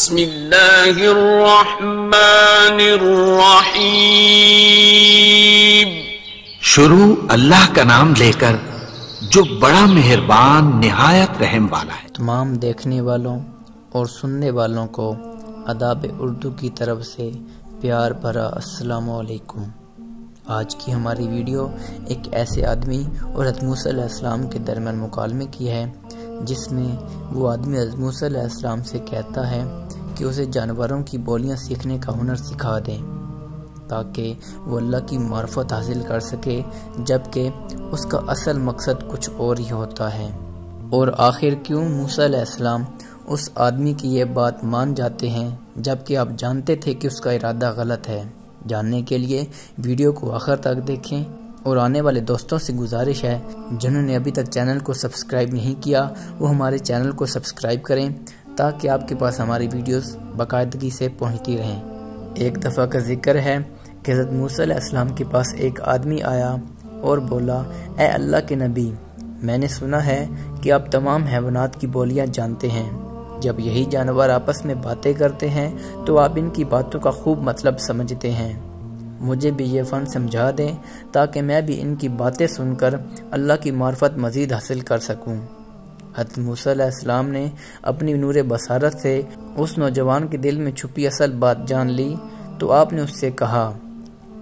بسم الله الرحمन الرحيم शुरू अल्लाह का नाम लेकर जो बड़ा मेहरबान निहायत रहम वाला है तमाम देखने वालों और सुनने वालों को अदाब उर्दू की तरफ से प्यार भरा असलकुम आज की हमारी वीडियो एक ऐसे आदमी और हजमूसम के दरमियान मुकालमे की है जिसमें वो आदमी हजमूसम से कहता है कि उसे जानवरों की बोलियां सीखने का हुनर सिखा दें ताकि वो अल्लाह की मार्फत हासिल कर सके जबकि उसका असल मकसद कुछ और ही होता है और आखिर क्यों मूसम उस आदमी की ये बात मान जाते हैं जबकि आप जानते थे कि उसका इरादा गलत है जानने के लिए वीडियो को आखिर तक देखें और आने वाले दोस्तों से गुजारिश है जिन्होंने अभी तक चैनल को सब्सक्राइब नहीं किया वो हमारे चैनल को सब्सक्राइब करें ताकि आपके पास हमारी वीडियोस बाकायदगी से पहुंचती रहें एक दफ़ा का जिक्र है कि हज़रत मूसम के पास एक आदमी आया और बोला ए अल्लाह के नबी मैंने सुना है कि आप तमाम हैवानात की बोलियाँ जानते हैं जब यही जानवर आपस में बातें करते हैं तो आप इनकी बातों का खूब मतलब समझते हैं मुझे भी ये फ़न समझा दें ताकि मैं भी इनकी बातें सुनकर अल्लाह की मार्फत मज़ीद हासिल कर सकूं। हजरत ने अपनी नूर बसारत से उस नौजवान के दिल में छुपी असल बात जान ली तो आपने उससे कहा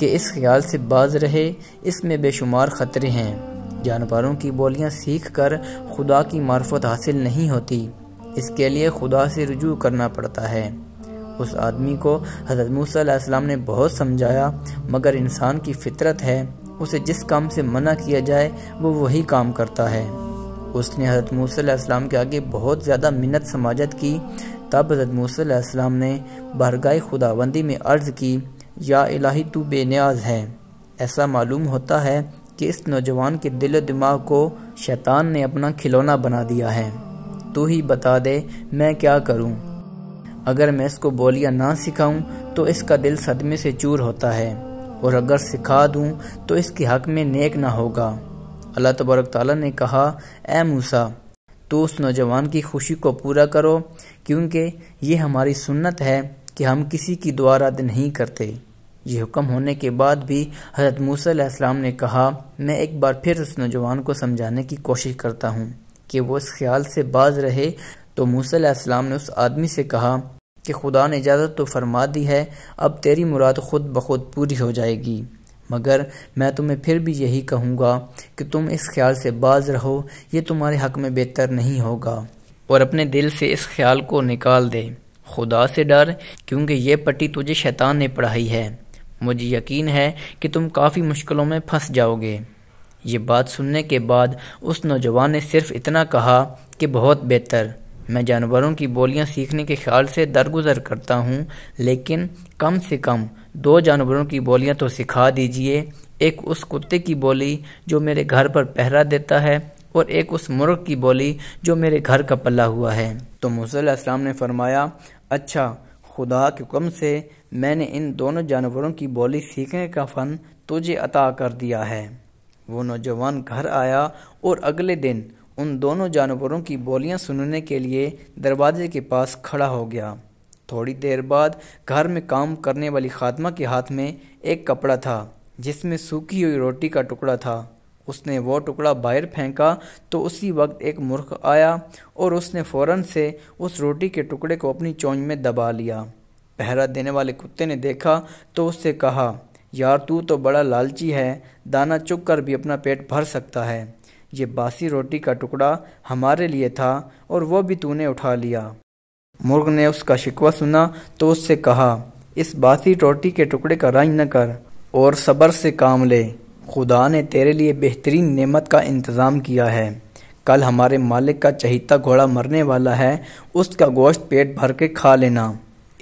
कि इस ख्याल से बाज रहे इसमें बेशुमार ख़तरे हैं जानवरों की बोलियां सीख कर खुदा की मार्फत हासिल नहीं होती इसके लिए खुदा से रजू करना पड़ता है उस आदमी को हजरत मूसम ने बहुत समझाया मगर इंसान की फितरत है उसे जिस काम से मना किया जाए वो वही काम करता है उसने हजरत मूसम के आगे बहुत ज़्यादा मिन्नत समाजत की तब हजरत मूसम ने बरगाह खुदाबंदी में अर्ज़ की या इलाही तू बेनियाज है ऐसा मालूम होता है कि इस नौजवान के दिल दिमाग को शैतान ने अपना खिलौना बना दिया है तू ही बता दे मैं क्या करूँ अगर मैं इसको बोलियाँ ना सिखाऊं तो इसका दिल सदमे से चूर होता है और अगर सिखा दूँ तो इसके हक में नेक ना होगा अल्लाह तबरक ताली ने कहा ए मूसा तो उस नौजवान की खुशी को पूरा करो क्योंकि ये हमारी सुन्नत है कि हम किसी की दुआ रद्द नहीं करते ये हुक्म होने के बाद भी हजरत मूसम ने कहा मैं एक बार फिर उस नौजवान को समझाने की कोशिश करता हूँ कि वो इस ख्याल से बाज रहे तो मूसम ने उस आदमी से कहा कि खुदा ने इजाज़त तो फरमा दी है अब तेरी मुराद खुद बखुद पूरी हो जाएगी मगर मैं तुम्हें फिर भी यही कहूँगा कि तुम इस ख्याल से बाज रहो ये तुम्हारे हक में बेहतर नहीं होगा और अपने दिल से इस ख्याल को निकाल दे खुदा से डर क्योंकि ये पट्टी तुझे शैतान ने पढ़ाई है मुझे यकीन है कि तुम काफ़ी मुश्किलों में फंस जाओगे ये बात सुनने के बाद उस नौजवान ने सिर्फ इतना कहा कि बहुत बेहतर मैं जानवरों की बोलियां सीखने के ख्याल से दरगुजर करता हूँ लेकिन कम से कम दो जानवरों की बोलियां तो सिखा दीजिए एक उस कुत्ते की बोली जो मेरे घर पर पहरा देता है और एक उस मुर्ग की बोली जो मेरे घर का पला हुआ है तो मुसलम ने फरमाया अच्छा खुदा के हुक्म से मैंने इन दोनों जानवरों की बोली सीखने का फ़न तुझे अता कर दिया है वो नौजवान घर आया और अगले दिन उन दोनों जानवरों की बोलियां सुनने के लिए दरवाजे के पास खड़ा हो गया थोड़ी देर बाद घर में काम करने वाली खादमा के हाथ में एक कपड़ा था जिसमें सूखी हुई रोटी का टुकड़ा था उसने वो टुकड़ा बाहर फेंका तो उसी वक्त एक मूर्ख आया और उसने फौरन से उस रोटी के टुकड़े को अपनी चोंच में दबा लिया पहरा देने वाले कुत्ते ने देखा तो उससे कहा यार तू तो बड़ा लालची है दाना चुग कर भी अपना पेट भर सकता है ये बासी रोटी का टुकड़ा हमारे लिए था और वो भी तूने उठा लिया मुर्ग ने उसका शिकवा सुना तो उससे कहा इस बासी रोटी के टुकड़े का रंज न कर और सब्र से काम ले खुदा ने तेरे लिए बेहतरीन नेमत का इंतज़ाम किया है कल हमारे मालिक का चहिता घोड़ा मरने वाला है उसका गोश्त पेट भर के खा लेना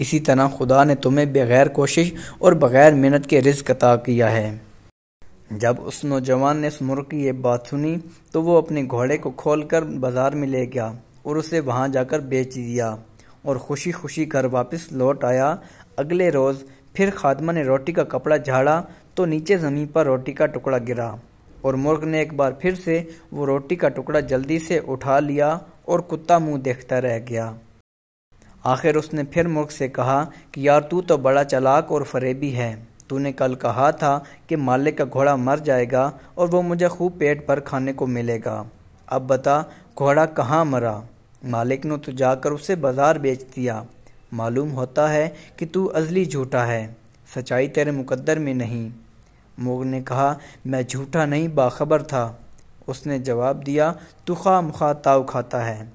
इसी तरह खुदा ने तुम्हें बगैर कोशिश और बगैर मेहनत के रिस्क अता किया है जब उस नौजवान ने मुर्ग की ये बात सुनी तो वो अपने घोड़े को खोलकर बाज़ार में ले गया और उसे वहाँ जाकर बेच दिया और खुशी खुशी घर वापस लौट आया अगले रोज़ फिर खादमा ने रोटी का कपड़ा झाड़ा तो नीचे ज़मीन पर रोटी का टुकड़ा गिरा और मुर्ग ने एक बार फिर से वो रोटी का टुकड़ा जल्दी से उठा लिया और कुत्ता मुंह देखता रह गया आखिर उसने फिर मुर्ग से कहा कि यार तू तो बड़ा चलाक और फरेबी है तूने कल कहा था कि मालिक का घोड़ा मर जाएगा और वो मुझे खूब पेट भर खाने को मिलेगा अब बता घोड़ा कहाँ मरा मालिक ने तो जाकर उसे बाजार बेच दिया मालूम होता है कि तू अजली झूठा है सच्चाई तेरे मुकद्दर में नहीं मोग ने कहा मैं झूठा नहीं बाखबर था उसने जवाब दिया तू खा मुखा ताव खाता है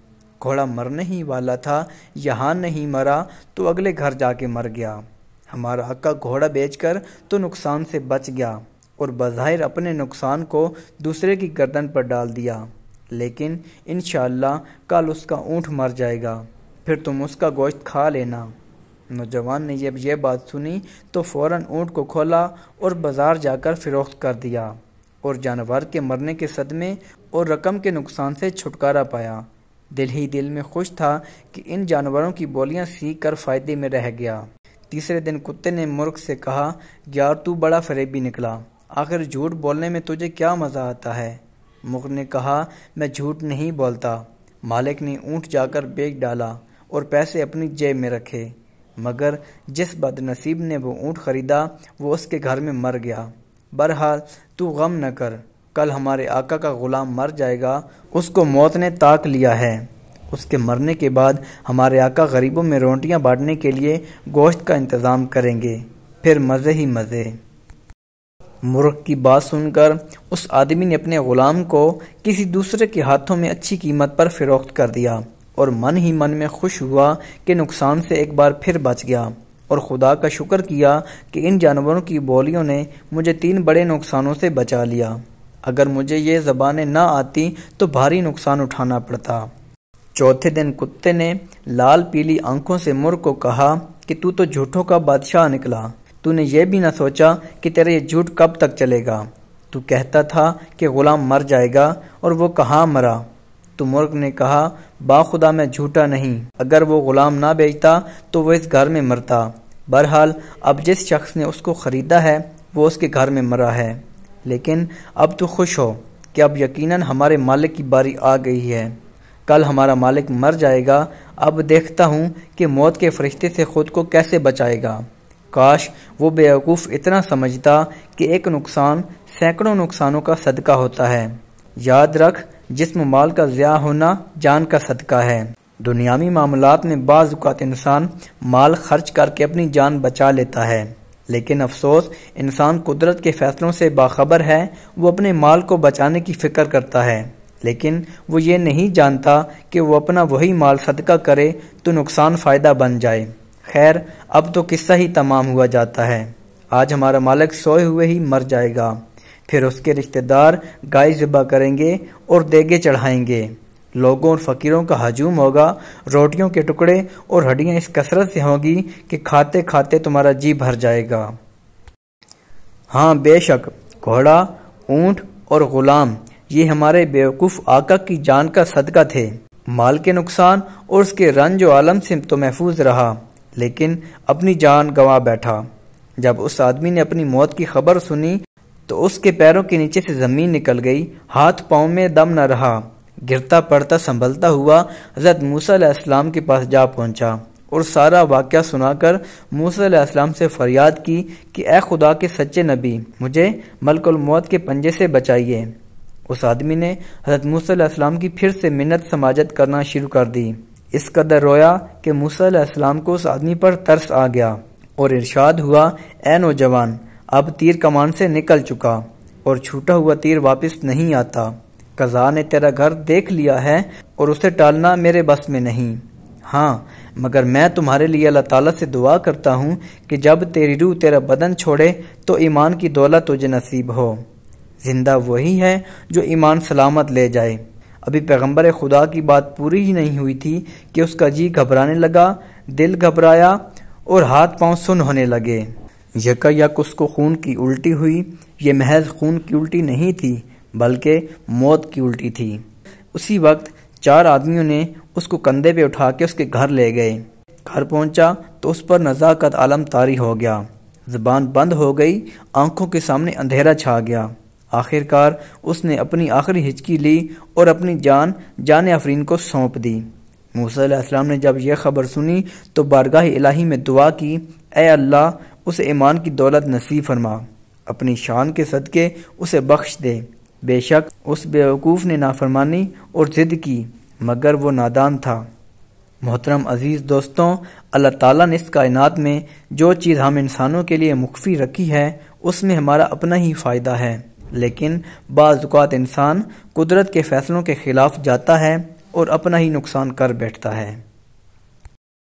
घोड़ा मरने ही वाला था यहाँ नहीं मरा तो अगले घर जाके मर गया हमारा अक्का घोड़ा बेचकर तो नुकसान से बच गया और बाहिर अपने नुकसान को दूसरे की गर्दन पर डाल दिया लेकिन इन कल उसका ऊँट मर जाएगा फिर तुम उसका गोश्त खा लेना नौजवान ने जब यह बात सुनी तो फ़ौर ऊँट को खोला और बाज़ार जाकर फ़रोख्त कर दिया और जानवर के मरने के सदमे और रकम के नुकसान से छुटकारा पाया दिल ही दिल में खुश था कि इन जानवरों की बोलियां सीख कर फ़ायदे में रह गया तीसरे दिन कुत्ते ने मुर्ख से कहा यार तू बड़ा फरेबी निकला आखिर झूठ बोलने में तुझे क्या मज़ा आता है मुख ने कहा मैं झूठ नहीं बोलता मालिक ने ऊँट जाकर बेच डाला और पैसे अपनी जेब में रखे मगर जिस बदनसीब ने वो ऊँट ख़रीदा वो उसके घर में मर गया बहरहाल तू गम न कर कल हमारे आका का ग़ुलाम मर जाएगा उसको मौत ने ताक लिया है उसके मरने के बाद हमारे आका गरीबों में रोटियां बांटने के लिए गोश्त का इंतज़ाम करेंगे फिर मज़े ही मज़े मुर्ग की बात सुनकर उस आदमी ने अपने ग़ुलाम को किसी दूसरे के हाथों में अच्छी कीमत पर फ़रोख्त कर दिया और मन ही मन में खुश हुआ कि नुकसान से एक बार फिर बच गया और खुदा का शुक्र किया कि इन जानवरों की बोलियों ने मुझे तीन बड़े नुकसानों से बचा लिया अगर मुझे ये ज़बानें ना आती तो भारी नुकसान उठाना पड़ता चौथे दिन कुत्ते ने लाल पीली आंखों से मुर्ग को कहा कि तू तो झूठों का बादशाह निकला तूने ये भी ना सोचा कि तेरा ये झूठ कब तक चलेगा तू कहता था कि ग़ुलाम मर जाएगा और वो कहाँ मरा तो मुर्ग ने कहा बाखुदा मैं झूठा नहीं अगर वो ग़ुलाम ना बेचता तो वो इस घर में मरता बहरहाल अब जिस शख्स ने उसको ख़रीदा है वो उसके घर में मरा है लेकिन अब तो खुश हो कि अब यकीनन हमारे मालिक की बारी आ गई है कल हमारा मालिक मर जाएगा अब देखता हूँ कि मौत के फरिश्ते से ख़ुद को कैसे बचाएगा काश वो बेवकूफ़ इतना समझता कि एक नुकसान सैकड़ों नुकसानों का सदका होता है याद रख जिसम माल का ज़्या होना जान का सदका है दुनियावी मामला में बाजुकात इंसान माल खर्च करके अपनी जान बचा लेता है लेकिन अफसोस इंसान कुदरत के फैसलों से बाखबर है वो अपने माल को बचाने की फ़िक्र करता है लेकिन वो ये नहीं जानता कि वो अपना वही माल सदका करे तो नुकसान फ़ायदा बन जाए खैर अब तो किस्सा ही तमाम हुआ जाता है आज हमारा मालिक सोए हुए ही मर जाएगा फिर उसके रिश्तेदार गाय जबा करेंगे और देगे चढ़ाएंगे लोगों और फ़कीरों का हजूम होगा रोटियों के टुकड़े और हड्डियाँ इस कसरत से होंगी कि खाते खाते तुम्हारा जी भर जाएगा हाँ बेशक घोड़ा ऊंट और ग़ुलाम ये हमारे बेवकूफ़ आका की जान का सदका थे माल के नुकसान और उसके रंज आलम से तो महफूज रहा लेकिन अपनी जान गंवा बैठा जब उस आदमी ने अपनी मौत की खबर सुनी तो उसके पैरों के नीचे से ज़मीन निकल गई हाथ पाँव में दम न रहा गिरता पड़ता संभलता हुआ हज़रत मूसम के पास जा पहुंचा और सारा वाक्य सुनाकर मूसम से फरियाद की कि ए खुदा के सच्चे नबी मुझे मलकुल मौत के पंजे से बचाइए उस आदमी ने हज़रत मूसम की फिर से मिन्नत समाजत करना शुरू कर दी इस कदर रोया कि मूसम को उस आदमी पर तरस आ गया और इरशाद हुआ ए नौजवान अब तीर कमान से निकल चुका और छूटा हुआ तीर वापस नहीं आता कज़ा ने तेरा घर देख लिया है और उसे टालना मेरे बस में नहीं हाँ मगर मैं तुम्हारे लिए अल्लाह ताला से दुआ करता हूँ कि जब तेरी रूह तेरा बदन छोड़े तो ईमान की दौलत तुझे नसीब हो जिंदा वही है जो ईमान सलामत ले जाए अभी पैगंबर खुदा की बात पूरी ही नहीं हुई थी कि उसका जी घबराने लगा दिल घबराया और हाथ पांव सुन होने लगे यका यक उसको खून की उल्टी हुई ये महज खून की उल्टी नहीं थी बल्कि मौत की उल्टी थी उसी वक्त चार आदमियों ने उसको कंधे पे उठा के उसके घर ले गए घर पहुंचा तो उस पर नज़ाकत आलम तारी हो गया ज़बान बंद हो गई आंखों के सामने अंधेरा छा गया आखिरकार उसने अपनी आखिरी हिचकी ली और अपनी जान जान आफरीन को सौंप दी मूसम ने जब यह खबर सुनी तो बारगाह इलाही में दुआ की ए अल्लाह उसे ईमान की दौलत नसीब फरमा अपनी शान के सदक़े उसे बख्श दे बेशक उस बेवकूफ़ ने नाफरमानी और ज़िद की मगर वो नादान था मोहतरम अज़ीज़ दोस्तों अल्लाह ताला ने इस कायनात में जो चीज़ हम इंसानों के लिए मुखफी रखी है उसमें हमारा अपना ही फ़ायदा है लेकिन बाज़ात इंसान कुदरत के फ़ैसलों के ख़िलाफ़ जाता है और अपना ही नुकसान कर बैठता है